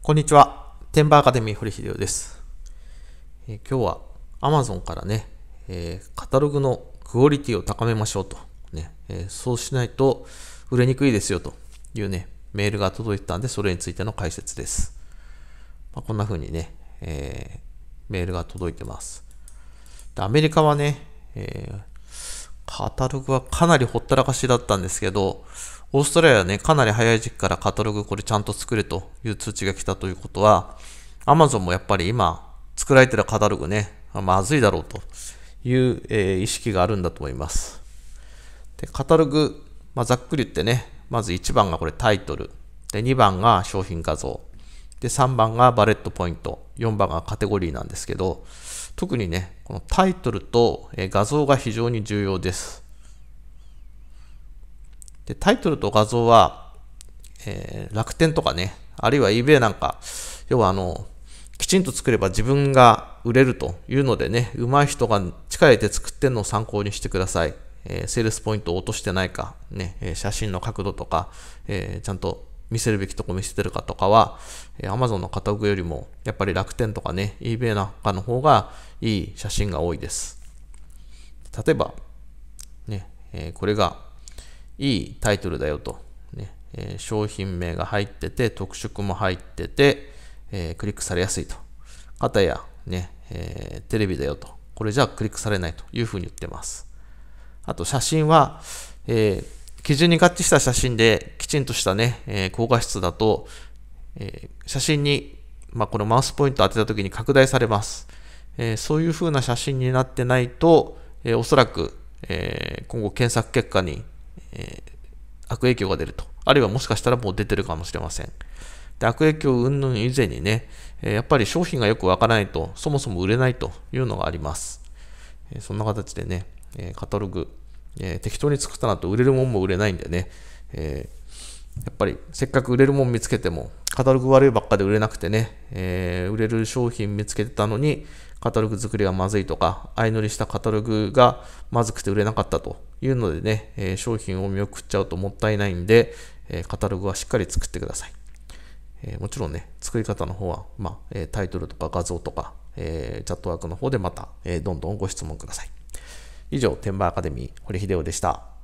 こんにちは。テンバーアカデミー堀秀夫です。えー、今日は Amazon からね、えー、カタログのクオリティを高めましょうと、ねえー、そうしないと売れにくいですよというね、メールが届いてたんで、それについての解説です。まあ、こんな風にね、えメールが届いてます。でアメリカはね、えカタログはかなりほったらかしだったんですけど、オーストラリアはね、かなり早い時期からカタログこれちゃんと作れという通知が来たということは、Amazon もやっぱり今作られてるカタログね、まずいだろうという、えー、意識があるんだと思います。で、カタログ、まあ、ざっくり言ってね、まず1番がこれタイトル、で、2番が商品画像、で、3番がバレットポイント、4番がカテゴリーなんですけど、特にね、このタイトルと画像が非常に重要です。でタイトルと画像は、えー、楽天とかね、あるいは eBay なんか、要はあの、きちんと作れば自分が売れるというのでね、上手い人が力入れて作ってんのを参考にしてください。えー、セールスポイントを落としてないか、ね、え写真の角度とか、えー、ちゃんと見せるべきとこ見せてるかとかは、えマ Amazon のカタログよりも、やっぱり楽天とかね、eBay なんかの方がいい写真が多いです。例えば、ね、えー、これがいいタイトルだよと、ね、えー、商品名が入ってて、特色も入ってて、えー、クリックされやすいと。かたや、ね、えテレビだよと。これじゃクリックされないというふうに言ってます。あと、写真は、え基準に合致した写真できちんとしたね、え高画質だと、えー、写真に、まあ、このマウスポイント当てた時に拡大されます。えー、そういう風な写真になってないと、えー、おそらく、えー、今後検索結果に、え悪影響が出ると。あるいはもしかしたらもう出てるかもしれません。で悪影響云々以前にね、えやっぱり商品がよくわからないと、そもそも売れないというのがあります。えそんな形でね、えカタログ、え適当に作ったなと売れるもんも売れないんでね、えやっぱりせっかく売れるもん見つけてもカタログ悪いばっかで売れなくてね、えー、売れる商品見つけてたのに、カタログ作りがまずいとか、相乗りしたカタログがまずくて売れなかったというのでね、えー、商品を見送っちゃうともったいないんで、えー、カタログはしっかり作ってください。えもちろんね、作り方の方は、まあ、えタイトルとか画像とか、えチャットワークの方でまた、えどんどんご質問ください。以上、天馬アカデミー、堀秀夫でした。